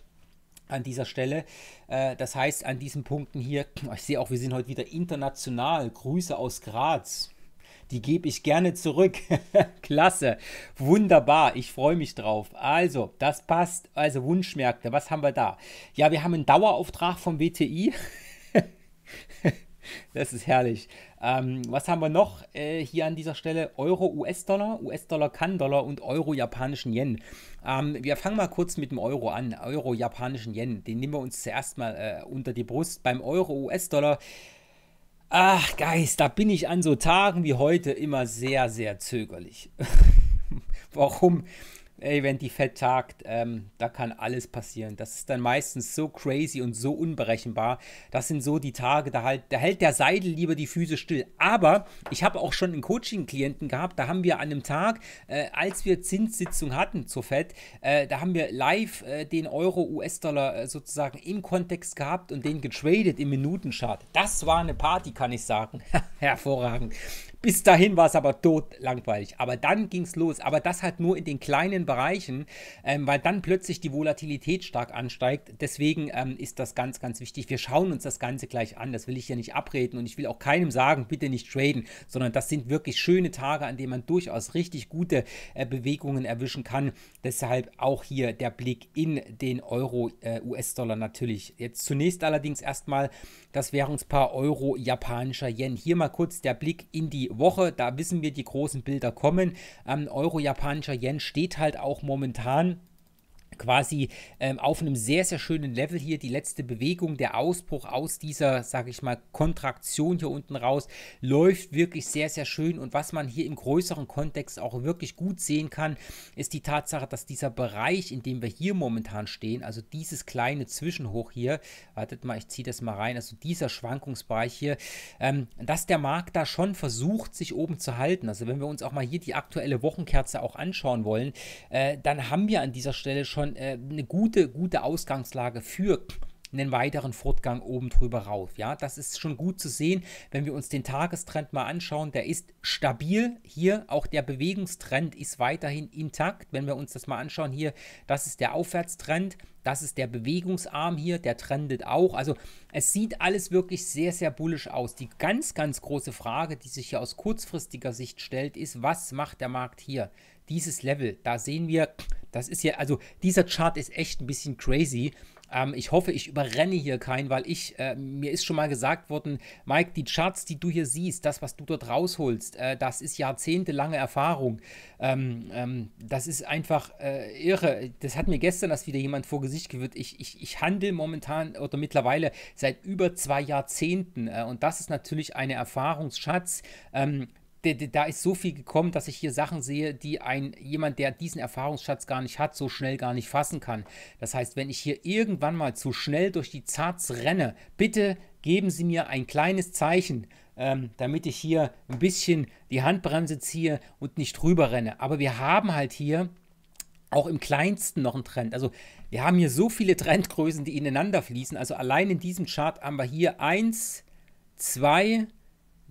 an dieser Stelle. Äh, das heißt, an diesen Punkten hier, ich sehe auch, wir sind heute wieder international. Grüße aus Graz die gebe ich gerne zurück. Klasse, wunderbar, ich freue mich drauf. Also, das passt. Also Wunschmärkte, was haben wir da? Ja, wir haben einen Dauerauftrag vom WTI. das ist herrlich. Ähm, was haben wir noch äh, hier an dieser Stelle? Euro, US-Dollar, US-Dollar, Kann-Dollar und Euro, japanischen Yen. Ähm, wir fangen mal kurz mit dem Euro an. Euro, japanischen Yen, den nehmen wir uns zuerst mal äh, unter die Brust. Beim Euro, US-Dollar Ach, Geist, da bin ich an so Tagen wie heute immer sehr, sehr zögerlich. Warum? ey, wenn die vertagt, ähm, da kann alles passieren. Das ist dann meistens so crazy und so unberechenbar. Das sind so die Tage, da, halt, da hält der Seidel lieber die Füße still. Aber ich habe auch schon einen Coaching-Klienten gehabt, da haben wir an einem Tag, äh, als wir Zinssitzung hatten zur FED, äh, da haben wir live äh, den Euro-US-Dollar äh, sozusagen im Kontext gehabt und den getradet im Minutenchart. Das war eine Party, kann ich sagen. Hervorragend. Bis dahin war es aber tot langweilig. Aber dann ging es los. Aber das halt nur in den kleinen Bereichen, ähm, weil dann plötzlich die Volatilität stark ansteigt. Deswegen ähm, ist das ganz, ganz wichtig. Wir schauen uns das Ganze gleich an. Das will ich ja nicht abreden und ich will auch keinem sagen, bitte nicht traden, sondern das sind wirklich schöne Tage, an denen man durchaus richtig gute äh, Bewegungen erwischen kann. Deshalb auch hier der Blick in den Euro, äh, US-Dollar natürlich. Jetzt zunächst allerdings erstmal das Währungspaar Euro, japanischer Yen. Hier mal kurz der Blick in die Woche. Da wissen wir, die großen Bilder kommen. Ähm, Euro-japanischer Yen steht halt auch momentan quasi ähm, auf einem sehr, sehr schönen Level hier die letzte Bewegung, der Ausbruch aus dieser, sag ich mal, Kontraktion hier unten raus, läuft wirklich sehr, sehr schön. Und was man hier im größeren Kontext auch wirklich gut sehen kann, ist die Tatsache, dass dieser Bereich, in dem wir hier momentan stehen, also dieses kleine Zwischenhoch hier, wartet mal, ich ziehe das mal rein, also dieser Schwankungsbereich hier, ähm, dass der Markt da schon versucht, sich oben zu halten. Also wenn wir uns auch mal hier die aktuelle Wochenkerze auch anschauen wollen, äh, dann haben wir an dieser Stelle schon schon äh, eine gute, gute Ausgangslage für einen weiteren Fortgang oben drüber rauf. Ja, das ist schon gut zu sehen, wenn wir uns den Tagestrend mal anschauen. Der ist stabil hier. Auch der Bewegungstrend ist weiterhin intakt. Wenn wir uns das mal anschauen hier, das ist der Aufwärtstrend. Das ist der Bewegungsarm hier, der trendet auch. Also es sieht alles wirklich sehr, sehr bullisch aus. Die ganz, ganz große Frage, die sich hier aus kurzfristiger Sicht stellt, ist, was macht der Markt hier? Dieses Level, da sehen wir das ist hier, also dieser Chart ist echt ein bisschen crazy. Ähm, ich hoffe, ich überrenne hier keinen, weil ich, äh, mir ist schon mal gesagt worden, Mike, die Charts, die du hier siehst, das, was du dort rausholst, äh, das ist jahrzehntelange Erfahrung. Ähm, ähm, das ist einfach äh, irre. Das hat mir gestern das wieder jemand vor Gesicht gewirrt. Ich, ich, ich handle momentan oder mittlerweile seit über zwei Jahrzehnten äh, und das ist natürlich eine Erfahrungsschatz. Ähm, da ist so viel gekommen, dass ich hier Sachen sehe, die ein jemand, der diesen Erfahrungsschatz gar nicht hat, so schnell gar nicht fassen kann. Das heißt, wenn ich hier irgendwann mal zu schnell durch die Zarts renne, bitte geben Sie mir ein kleines Zeichen, ähm, damit ich hier ein bisschen die Handbremse ziehe und nicht drüber renne. Aber wir haben halt hier auch im kleinsten noch einen Trend. Also wir haben hier so viele Trendgrößen, die ineinander fließen. Also allein in diesem Chart haben wir hier 1, 2, 3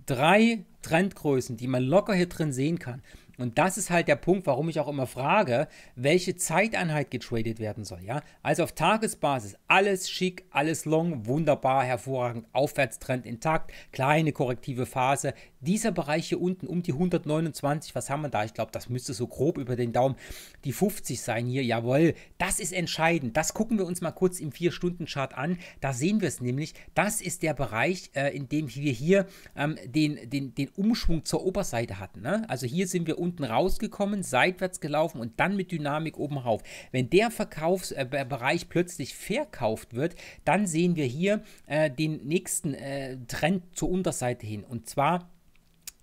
drei Trendgrößen, die man locker hier drin sehen kann. Und das ist halt der Punkt, warum ich auch immer frage, welche Zeiteinheit getradet werden soll. Ja? Also auf Tagesbasis alles schick, alles long, wunderbar, hervorragend, Aufwärtstrend intakt, kleine korrektive Phase. Dieser Bereich hier unten um die 129, was haben wir da? Ich glaube, das müsste so grob über den Daumen die 50 sein hier. Jawohl, das ist entscheidend. Das gucken wir uns mal kurz im 4-Stunden-Chart an. Da sehen wir es nämlich. Das ist der Bereich, äh, in dem wir hier ähm, den, den, den Umschwung zur Oberseite hatten. Ne? Also hier sind wir unten unten rausgekommen, seitwärts gelaufen und dann mit Dynamik oben rauf. Wenn der Verkaufsbereich äh, plötzlich verkauft wird, dann sehen wir hier äh, den nächsten äh, Trend zur Unterseite hin. Und zwar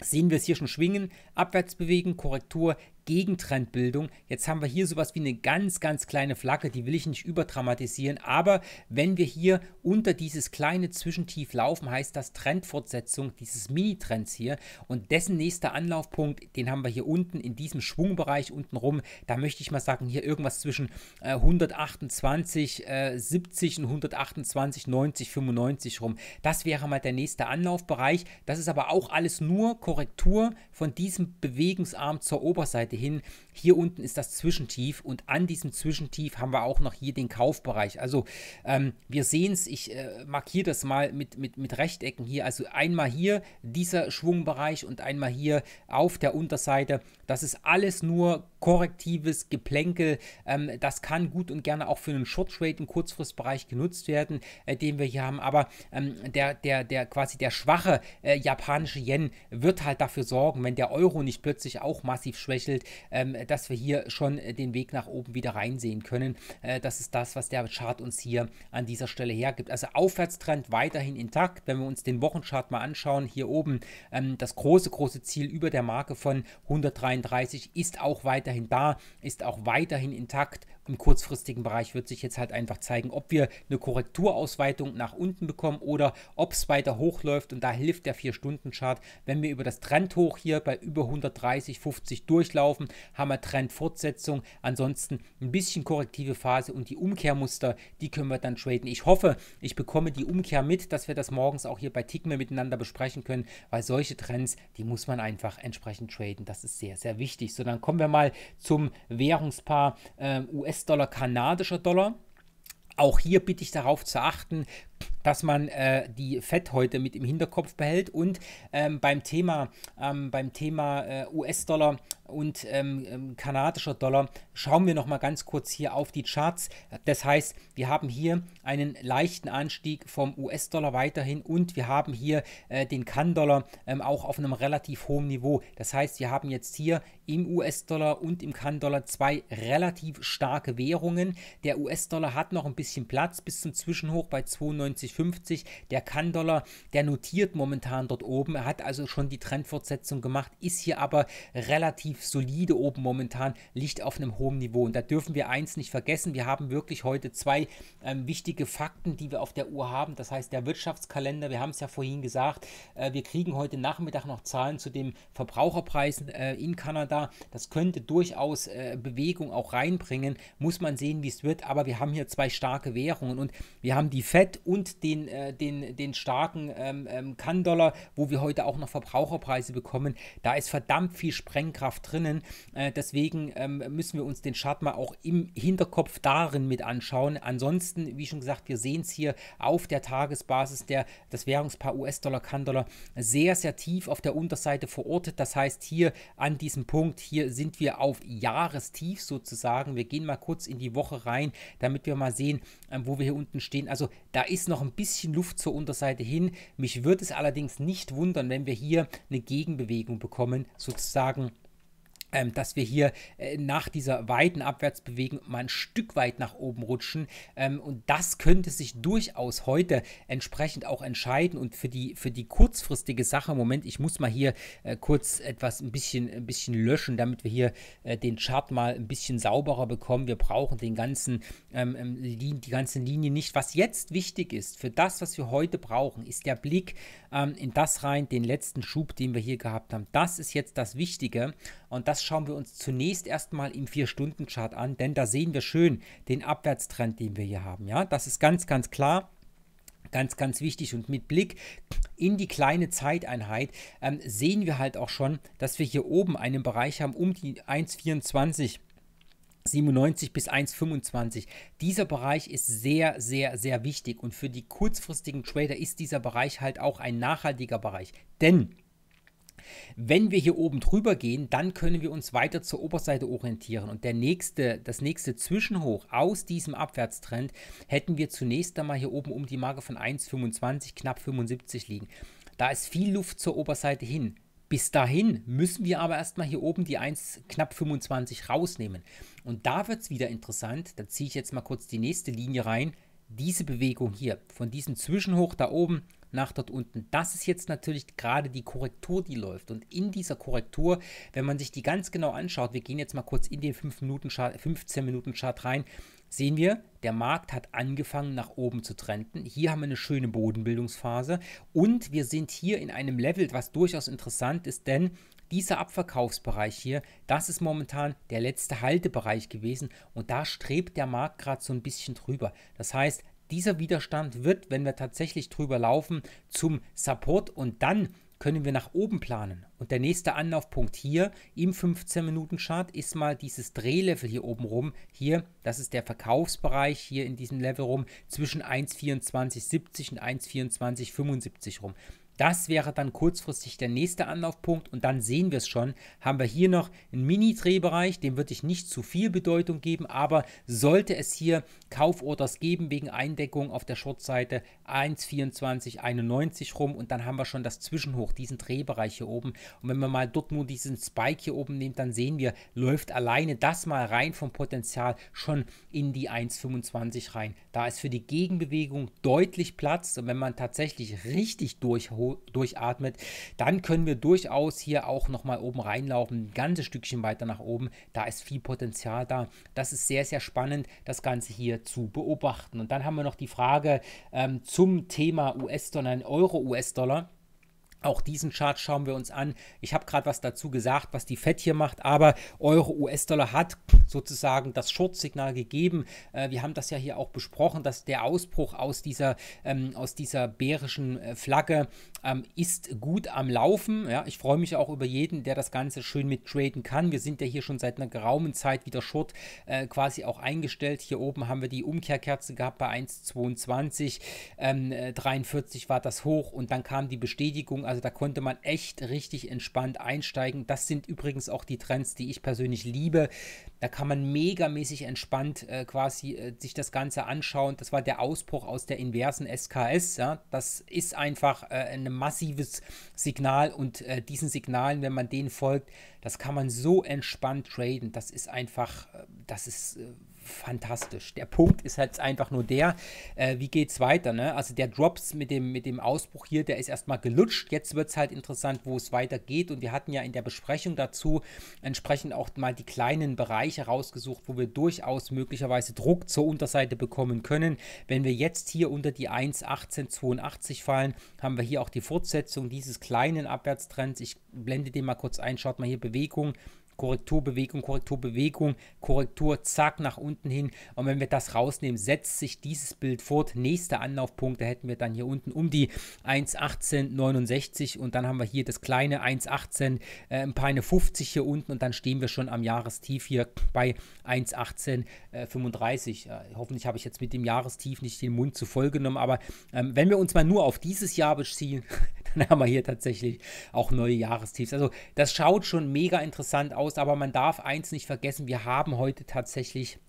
sehen wir es hier schon schwingen, abwärts bewegen, Korrektur, Gegentrendbildung. Jetzt haben wir hier sowas wie eine ganz, ganz kleine Flagge, die will ich nicht überdramatisieren, aber wenn wir hier unter dieses kleine Zwischentief laufen, heißt das Trendfortsetzung dieses Mini-Trends hier und dessen nächster Anlaufpunkt, den haben wir hier unten in diesem Schwungbereich unten rum, da möchte ich mal sagen, hier irgendwas zwischen äh, 128, äh, 70 und 128, 90, 95 rum. Das wäre mal der nächste Anlaufbereich. Das ist aber auch alles nur Korrektur von diesem Bewegungsarm zur Oberseite hin. Hier unten ist das Zwischentief und an diesem Zwischentief haben wir auch noch hier den Kaufbereich. Also ähm, wir sehen es, ich äh, markiere das mal mit, mit, mit Rechtecken hier. Also einmal hier dieser Schwungbereich und einmal hier auf der Unterseite. Das ist alles nur korrektives Geplänkel. Ähm, das kann gut und gerne auch für einen Short Trade im Kurzfristbereich genutzt werden, äh, den wir hier haben. Aber ähm, der, der, der quasi der schwache äh, japanische Yen wird halt dafür sorgen, wenn der Euro nicht plötzlich auch massiv schwächelt, ähm, dass wir hier schon äh, den Weg nach oben wieder reinsehen können. Äh, das ist das, was der Chart uns hier an dieser Stelle hergibt. Also Aufwärtstrend weiterhin intakt. Wenn wir uns den Wochenchart mal anschauen, hier oben ähm, das große, große Ziel über der Marke von 133 ist auch weiter weiterhin da, ist auch weiterhin intakt im kurzfristigen Bereich wird sich jetzt halt einfach zeigen, ob wir eine Korrekturausweitung nach unten bekommen oder ob es weiter hochläuft. Und da hilft der 4-Stunden-Chart. Wenn wir über das Trendhoch hier bei über 130, 50 durchlaufen, haben wir Trendfortsetzung. Ansonsten ein bisschen korrektive Phase und die Umkehrmuster, die können wir dann traden. Ich hoffe, ich bekomme die Umkehr mit, dass wir das morgens auch hier bei Tickme miteinander besprechen können, weil solche Trends, die muss man einfach entsprechend traden. Das ist sehr, sehr wichtig. So, dann kommen wir mal zum Währungspaar äh, US US-Dollar, kanadischer Dollar. Auch hier bitte ich darauf zu achten, dass man äh, die Fetthäute mit im Hinterkopf behält und ähm, beim Thema, ähm, Thema äh, US-Dollar und ähm, ähm, kanadischer Dollar schauen wir nochmal ganz kurz hier auf die Charts. Das heißt, wir haben hier einen leichten Anstieg vom US-Dollar weiterhin und wir haben hier äh, den Kann-Dollar ähm, auch auf einem relativ hohen Niveau. Das heißt, wir haben jetzt hier im US-Dollar und im Kann-Dollar zwei relativ starke Währungen. Der US-Dollar hat noch ein bisschen bisschen Platz bis zum Zwischenhoch bei 92,50. Der kann der notiert momentan dort oben. Er hat also schon die Trendfortsetzung gemacht, ist hier aber relativ solide oben momentan, liegt auf einem hohen Niveau. Und da dürfen wir eins nicht vergessen, wir haben wirklich heute zwei ähm, wichtige Fakten, die wir auf der Uhr haben. Das heißt, der Wirtschaftskalender, wir haben es ja vorhin gesagt, äh, wir kriegen heute Nachmittag noch Zahlen zu den Verbraucherpreisen äh, in Kanada. Das könnte durchaus äh, Bewegung auch reinbringen. Muss man sehen, wie es wird. Aber wir haben hier zwei starke starke Währungen. Und wir haben die FED und den, äh, den, den starken ähm, ähm wo wir heute auch noch Verbraucherpreise bekommen. Da ist verdammt viel Sprengkraft drinnen. Äh, deswegen ähm, müssen wir uns den Chart mal auch im Hinterkopf darin mit anschauen. Ansonsten, wie schon gesagt, wir sehen es hier auf der Tagesbasis der, das Währungspaar US-Dollar, Kann-Dollar sehr, sehr tief auf der Unterseite verortet. Das heißt, hier an diesem Punkt, hier sind wir auf Jahrestief sozusagen. Wir gehen mal kurz in die Woche rein, damit wir mal sehen, ähm, wo wir hier unten stehen. Also da ist noch ein bisschen Luft zur Unterseite hin. Mich würde es allerdings nicht wundern, wenn wir hier eine Gegenbewegung bekommen, sozusagen ähm, dass wir hier äh, nach dieser weiten Abwärtsbewegung mal ein Stück weit nach oben rutschen. Ähm, und das könnte sich durchaus heute entsprechend auch entscheiden. Und für die, für die kurzfristige Sache, Moment, ich muss mal hier äh, kurz etwas ein bisschen, ein bisschen löschen, damit wir hier äh, den Chart mal ein bisschen sauberer bekommen. Wir brauchen den ganzen, ähm, ähm die ganzen Linien nicht. Was jetzt wichtig ist, für das, was wir heute brauchen, ist der Blick ähm, in das rein, den letzten Schub, den wir hier gehabt haben. Das ist jetzt das Wichtige. Und das das schauen wir uns zunächst erstmal im 4-Stunden-Chart an, denn da sehen wir schön den Abwärtstrend, den wir hier haben. Ja, das ist ganz, ganz klar ganz, ganz wichtig. Und mit Blick in die kleine Zeiteinheit ähm, sehen wir halt auch schon, dass wir hier oben einen Bereich haben um die 1,24. 97 bis 1,25. Dieser Bereich ist sehr, sehr, sehr wichtig und für die kurzfristigen Trader ist dieser Bereich halt auch ein nachhaltiger Bereich. Denn wenn wir hier oben drüber gehen, dann können wir uns weiter zur Oberseite orientieren und der nächste, das nächste Zwischenhoch aus diesem Abwärtstrend hätten wir zunächst einmal hier oben um die Marke von 1,25, knapp 75 liegen. Da ist viel Luft zur Oberseite hin. Bis dahin müssen wir aber erstmal hier oben die 1 knapp 25 rausnehmen. Und da wird es wieder interessant, da ziehe ich jetzt mal kurz die nächste Linie rein, diese Bewegung hier, von diesem Zwischenhoch da oben nach dort unten. Das ist jetzt natürlich gerade die Korrektur, die läuft. Und in dieser Korrektur, wenn man sich die ganz genau anschaut, wir gehen jetzt mal kurz in den 15 Minuten Chart rein, sehen wir, der Markt hat angefangen nach oben zu trenden. Hier haben wir eine schöne Bodenbildungsphase und wir sind hier in einem Level, was durchaus interessant ist, denn dieser Abverkaufsbereich hier, das ist momentan der letzte Haltebereich gewesen und da strebt der Markt gerade so ein bisschen drüber. Das heißt, dieser Widerstand wird, wenn wir tatsächlich drüber laufen, zum Support und dann können wir nach oben planen. Und der nächste Anlaufpunkt hier im 15-Minuten-Chart ist mal dieses Drehlevel hier oben rum. Hier, das ist der Verkaufsbereich hier in diesem Level rum zwischen 1,2470 und 1,2475 rum. Das wäre dann kurzfristig der nächste Anlaufpunkt und dann sehen wir es schon. Haben wir hier noch einen Mini-Drehbereich, dem würde ich nicht zu viel Bedeutung geben, aber sollte es hier Kauforders geben wegen Eindeckung auf der Shortseite 1,2491 rum und dann haben wir schon das Zwischenhoch, diesen Drehbereich hier oben. Und wenn man mal dort nur diesen Spike hier oben nimmt, dann sehen wir, läuft alleine das mal rein vom Potenzial schon in die 1,25 rein. Da ist für die Gegenbewegung deutlich Platz und wenn man tatsächlich richtig durchholt, durchatmet, dann können wir durchaus hier auch nochmal oben reinlaufen, ein ganzes Stückchen weiter nach oben. Da ist viel Potenzial da. Das ist sehr, sehr spannend, das Ganze hier zu beobachten. Und dann haben wir noch die Frage ähm, zum Thema US-Dollar, Euro-US-Dollar. Auch diesen Chart schauen wir uns an. Ich habe gerade was dazu gesagt, was die FED hier macht, aber Euro, US-Dollar hat sozusagen das Schurzsignal gegeben. Äh, wir haben das ja hier auch besprochen, dass der Ausbruch aus dieser, ähm, aus dieser bärischen äh, Flagge ähm, ist gut am Laufen. Ja, ich freue mich auch über jeden, der das Ganze schön mit traden kann. Wir sind ja hier schon seit einer geraumen Zeit wieder Short äh, quasi auch eingestellt. Hier oben haben wir die Umkehrkerze gehabt bei 1,22, ähm, 43 äh, war das hoch und dann kam die Bestätigung. Also da konnte man echt richtig entspannt einsteigen. Das sind übrigens auch die Trends, die ich persönlich liebe. Da kann man megamäßig entspannt äh, quasi äh, sich das Ganze anschauen. Das war der Ausbruch aus der inversen SKS. Ja? Das ist einfach äh, eine ein massives Signal und äh, diesen Signalen, wenn man denen folgt, das kann man so entspannt traden. Das ist einfach, äh, das ist äh, fantastisch. Der Punkt ist halt einfach nur der, äh, wie es weiter, ne? Also der Drops mit dem, mit dem Ausbruch hier, der ist erstmal gelutscht. Jetzt wird es halt interessant, wo es weitergeht. Und wir hatten ja in der Besprechung dazu entsprechend auch mal die kleinen Bereiche rausgesucht, wo wir durchaus möglicherweise Druck zur Unterseite bekommen können. Wenn wir jetzt hier unter die 1,1882 fallen, haben wir hier auch die Fortsetzung dieses kleinen Abwärtstrends. Ich blende den mal kurz ein, schaut mal hier Bewegung Korrekturbewegung, Korrekturbewegung, Korrektur, zack, nach unten hin. Und wenn wir das rausnehmen, setzt sich dieses Bild fort. Nächste Anlaufpunkte hätten wir dann hier unten um die 1,1869 und dann haben wir hier das kleine 1,18, äh, ein paar eine 50 hier unten und dann stehen wir schon am Jahrestief hier bei 1,1835. Äh, äh, hoffentlich habe ich jetzt mit dem Jahrestief nicht den Mund zu voll genommen, aber ähm, wenn wir uns mal nur auf dieses Jahr beziehen, Dann haben wir hier tatsächlich auch neue Jahrestiefs. Also das schaut schon mega interessant aus, aber man darf eins nicht vergessen, wir haben heute tatsächlich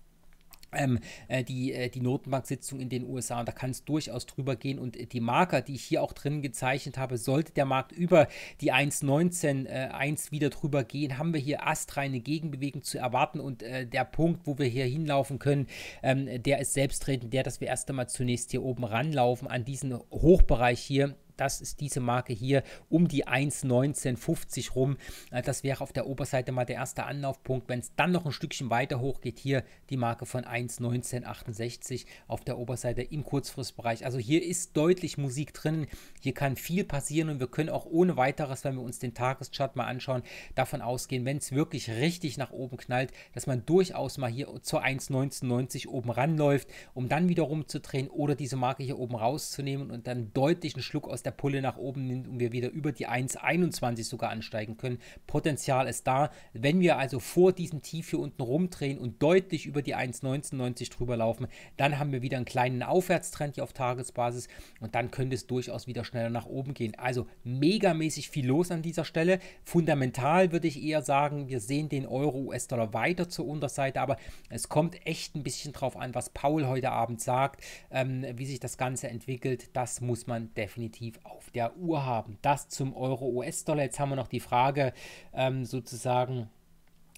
ähm, äh, die, äh, die Notenbank-Sitzung in den USA und da kann es durchaus drüber gehen und die Marker, die ich hier auch drin gezeichnet habe, sollte der Markt über die 1,19, äh, 1 wieder drüber gehen, haben wir hier astreine Gegenbewegung zu erwarten und äh, der Punkt, wo wir hier hinlaufen können, ähm, der ist selbstredend der, dass wir erst einmal zunächst hier oben ranlaufen an diesen Hochbereich hier, das ist diese Marke hier um die 1,1950 rum. Äh, das wäre auf der Oberseite mal der erste Anlaufpunkt. Wenn es dann noch ein Stückchen weiter hoch geht, hier die Marke von 1,1968 auf der Oberseite im Kurzfristbereich. Also hier ist deutlich Musik drin. Hier kann viel passieren und wir können auch ohne weiteres, wenn wir uns den Tageschart mal anschauen, davon ausgehen, wenn es wirklich richtig nach oben knallt, dass man durchaus mal hier zur 1,1990 oben ranläuft, um dann wieder rumzudrehen oder diese Marke hier oben rauszunehmen und dann deutlichen Schluck aus der der Pulle nach oben nimmt und wir wieder über die 1,21 sogar ansteigen können. Potenzial ist da. Wenn wir also vor diesem Tief hier unten rumdrehen und deutlich über die 1,1990 drüber laufen, dann haben wir wieder einen kleinen Aufwärtstrend hier auf Tagesbasis und dann könnte es durchaus wieder schneller nach oben gehen. Also megamäßig viel los an dieser Stelle. Fundamental würde ich eher sagen, wir sehen den Euro-US-Dollar weiter zur Unterseite, aber es kommt echt ein bisschen drauf an, was Paul heute Abend sagt, ähm, wie sich das Ganze entwickelt. Das muss man definitiv definitiv auf der Uhr haben. Das zum Euro-US-Dollar. Jetzt haben wir noch die Frage ähm, sozusagen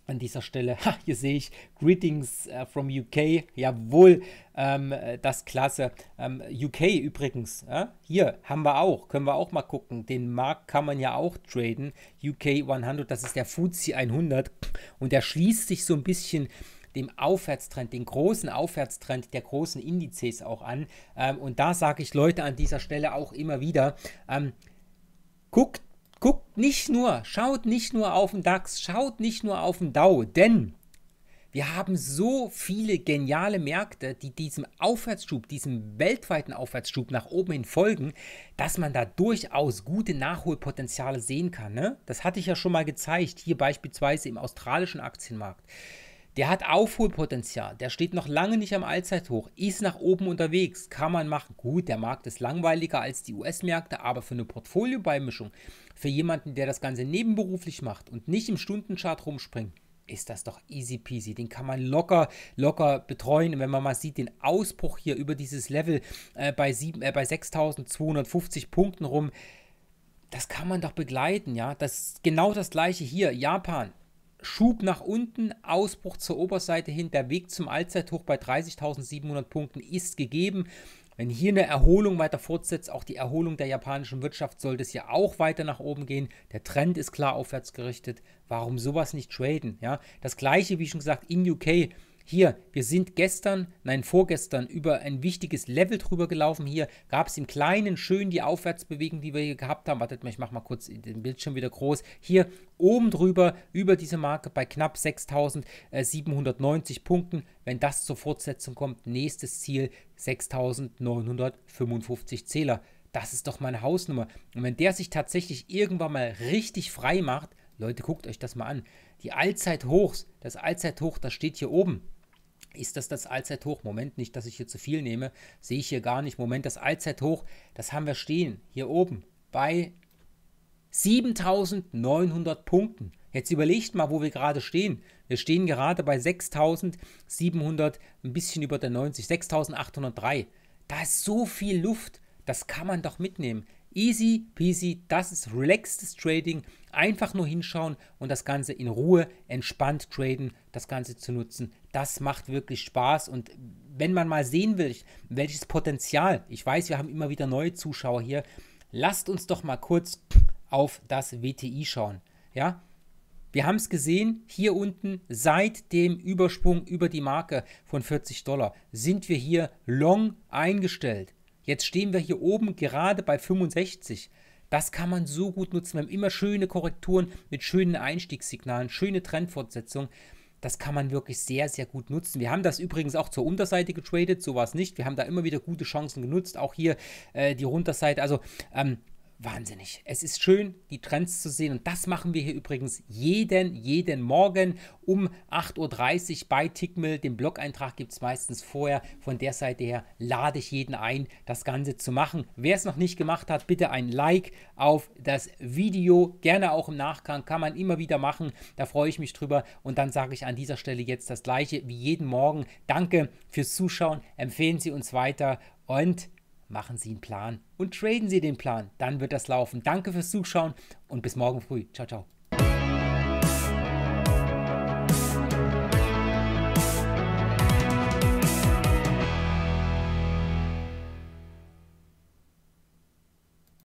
an dieser Stelle, ha, hier sehe ich Greetings uh, from UK, jawohl, ähm, äh, das klasse. Ähm, UK übrigens, äh, hier haben wir auch, können wir auch mal gucken, den Markt kann man ja auch traden, UK 100, das ist der FUZI 100 und der schließt sich so ein bisschen dem Aufwärtstrend, den großen Aufwärtstrend der großen Indizes auch an. Ähm, und da sage ich Leute an dieser Stelle auch immer wieder, ähm, guckt, guckt nicht nur, schaut nicht nur auf den DAX, schaut nicht nur auf den DAO, denn wir haben so viele geniale Märkte, die diesem Aufwärtsschub, diesem weltweiten Aufwärtsschub nach oben hin folgen, dass man da durchaus gute Nachholpotenziale sehen kann. Ne? Das hatte ich ja schon mal gezeigt, hier beispielsweise im australischen Aktienmarkt. Der hat Aufholpotenzial, der steht noch lange nicht am Allzeithoch, ist nach oben unterwegs, kann man machen. Gut, der Markt ist langweiliger als die US-Märkte, aber für eine Portfoliobeimischung, für jemanden, der das Ganze nebenberuflich macht und nicht im Stundenchart rumspringt, ist das doch easy peasy. Den kann man locker, locker betreuen. Und wenn man mal sieht, den Ausbruch hier über dieses Level äh, bei, äh, bei 6250 Punkten rum, das kann man doch begleiten, ja. Das genau das gleiche hier. Japan, Schub nach unten, Ausbruch zur Oberseite hin, der Weg zum Allzeithoch bei 30.700 Punkten ist gegeben. Wenn hier eine Erholung weiter fortsetzt, auch die Erholung der japanischen Wirtschaft, sollte es hier auch weiter nach oben gehen. Der Trend ist klar aufwärts gerichtet. Warum sowas nicht traden? Ja? Das gleiche, wie schon gesagt, in UK hier, wir sind gestern, nein, vorgestern über ein wichtiges Level drüber gelaufen. Hier gab es im Kleinen schön die Aufwärtsbewegung, die wir hier gehabt haben. Wartet mal, ich mache mal kurz den Bildschirm wieder groß. Hier oben drüber, über diese Marke bei knapp 6790 Punkten. Wenn das zur Fortsetzung kommt, nächstes Ziel 6955 Zähler. Das ist doch meine Hausnummer. Und wenn der sich tatsächlich irgendwann mal richtig frei macht, Leute, guckt euch das mal an. Die Allzeithochs, das Allzeithoch, das steht hier oben ist das das Allzeithoch. Moment, nicht, dass ich hier zu viel nehme, sehe ich hier gar nicht. Moment, das Allzeithoch, das haben wir stehen, hier oben, bei 7900 Punkten. Jetzt überlegt mal, wo wir gerade stehen. Wir stehen gerade bei 6700, ein bisschen über der 90, 6803. Da ist so viel Luft, das kann man doch mitnehmen. Easy peasy, das ist relaxedes Trading. Einfach nur hinschauen und das Ganze in Ruhe, entspannt traden, das Ganze zu nutzen. Das macht wirklich Spaß und wenn man mal sehen will, welches Potenzial, ich weiß, wir haben immer wieder neue Zuschauer hier, lasst uns doch mal kurz auf das WTI schauen. Ja, wir haben es gesehen, hier unten seit dem Übersprung über die Marke von 40 Dollar sind wir hier long eingestellt. Jetzt stehen wir hier oben gerade bei 65. Das kann man so gut nutzen. Wir haben immer schöne Korrekturen mit schönen Einstiegssignalen, schöne Trendfortsetzungen. Das kann man wirklich sehr, sehr gut nutzen. Wir haben das übrigens auch zur Unterseite getradet, so war es nicht. Wir haben da immer wieder gute Chancen genutzt, auch hier äh, die Runterseite. Also ähm, wahnsinnig. Es ist schön, die Trends zu sehen. Und das machen wir hier übrigens jeden, jeden Morgen um 8.30 Uhr bei Tickmill. Den Blog-Eintrag gibt es meistens vorher. Von der Seite her lade ich jeden ein, das Ganze zu machen. Wer es noch nicht gemacht hat, bitte ein Like auf das Video. Gerne auch im Nachgang. Kann man immer wieder machen. Da freue ich mich drüber. Und dann sage ich an dieser Stelle jetzt das Gleiche wie jeden Morgen. Danke fürs Zuschauen. Empfehlen Sie uns weiter und machen Sie einen Plan und traden Sie den Plan. Dann wird das laufen. Danke fürs Zuschauen und bis morgen früh. Ciao, ciao.